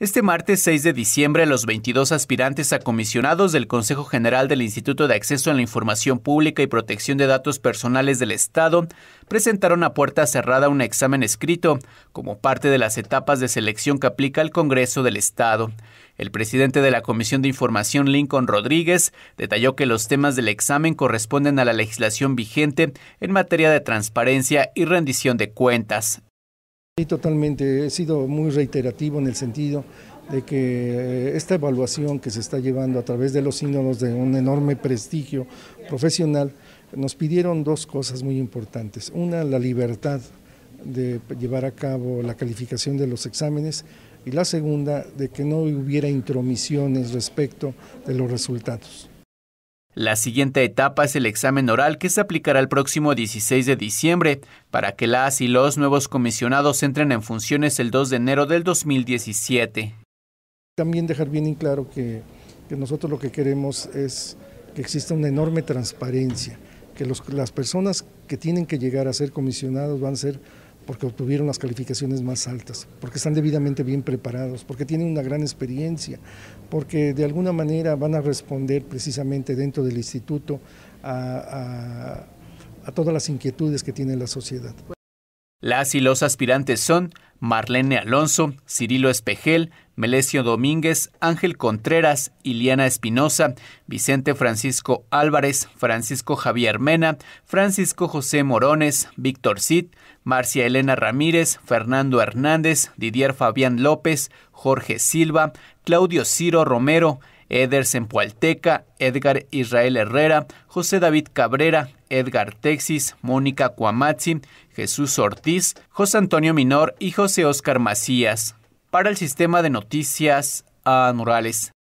Este martes 6 de diciembre, los 22 aspirantes a comisionados del Consejo General del Instituto de Acceso a la Información Pública y Protección de Datos Personales del Estado presentaron a puerta cerrada un examen escrito como parte de las etapas de selección que aplica el Congreso del Estado. El presidente de la Comisión de Información, Lincoln Rodríguez, detalló que los temas del examen corresponden a la legislación vigente en materia de transparencia y rendición de cuentas. Sí, totalmente. He sido muy reiterativo en el sentido de que eh, esta evaluación que se está llevando a través de los sínodos de un enorme prestigio profesional, nos pidieron dos cosas muy importantes. Una, la libertad de llevar a cabo la calificación de los exámenes y la segunda, de que no hubiera intromisiones respecto de los resultados. La siguiente etapa es el examen oral que se aplicará el próximo 16 de diciembre para que las y los nuevos comisionados entren en funciones el 2 de enero del 2017. También dejar bien en claro que, nosotros lo que queremos es que exista una enorme transparencia, que las personas que tienen que llegar a ser comisionados van a ser porque obtuvieron las calificaciones más altas, porque están debidamente bien preparados, porque tienen una gran experiencia, porque de alguna manera van a responder precisamente dentro del instituto a, todas las inquietudes que tiene la sociedad. Las y los aspirantes son Marlene Alonso, Cirilo Espejel, Melesio Domínguez, Ángel Contreras, Iliana Espinosa, Vicente Francisco Álvarez, Francisco Javier Mena, Francisco José Morones, Víctor Cid, Marcia Elena Ramírez, Fernando Hernández, Didier Fabián López, Jorge Silva, Claudio Ciro Romero, Eders Pualteca, Edgar Israel Herrera, José David Cabrera, Edgar Texis, Mónica Cuamazzi, Jesús Ortiz, José Antonio Minor y José Óscar Macías para el sistema de noticias anuales. Ah,